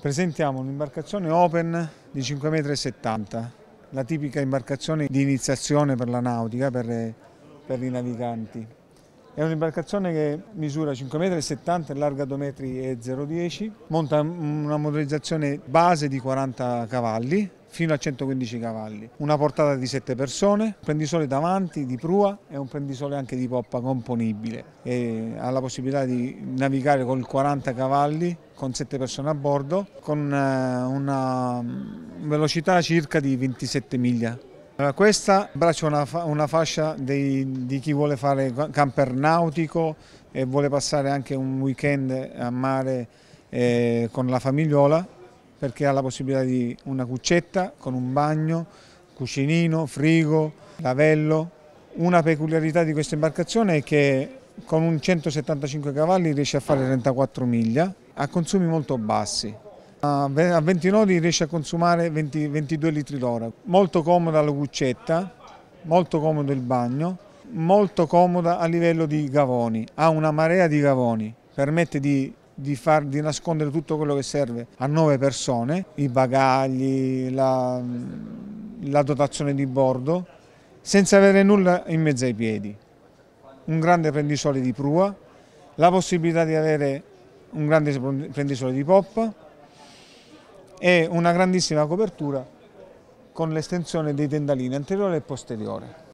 Presentiamo un'imbarcazione open di 5,70 m, la tipica imbarcazione di iniziazione per la nautica, per, per i naviganti. È un'imbarcazione che misura 5,70 m e larga 2,010 m, monta una motorizzazione base di 40 cavalli, fino a 115 cavalli, una portata di 7 persone, un prendisole davanti di prua e un prendisole anche di poppa componibile e ha la possibilità di navigare con 40 cavalli con 7 persone a bordo con eh, una mm, velocità circa di 27 miglia questa braccia una, una fascia dei, di chi vuole fare camper nautico e vuole passare anche un weekend a mare eh, con la famigliola perché ha la possibilità di una cuccetta con un bagno, cucinino, frigo, lavello. Una peculiarità di questa imbarcazione è che con un 175 cavalli riesce a fare 34 miglia a consumi molto bassi. A 20 nodi riesce a consumare 20, 22 litri d'ora. Molto comoda la cuccetta, molto comodo il bagno, molto comoda a livello di gavoni. Ha una marea di gavoni, permette di di, far, di, nascondere tutto quello che serve a nove persone, i bagagli, la, la dotazione di bordo, senza avere nulla in mezzo ai piedi. Un grande prendisole di prua, la possibilità di avere un grande prendisole di poppa e una grandissima copertura con l'estensione dei tendalini anteriore e posteriore.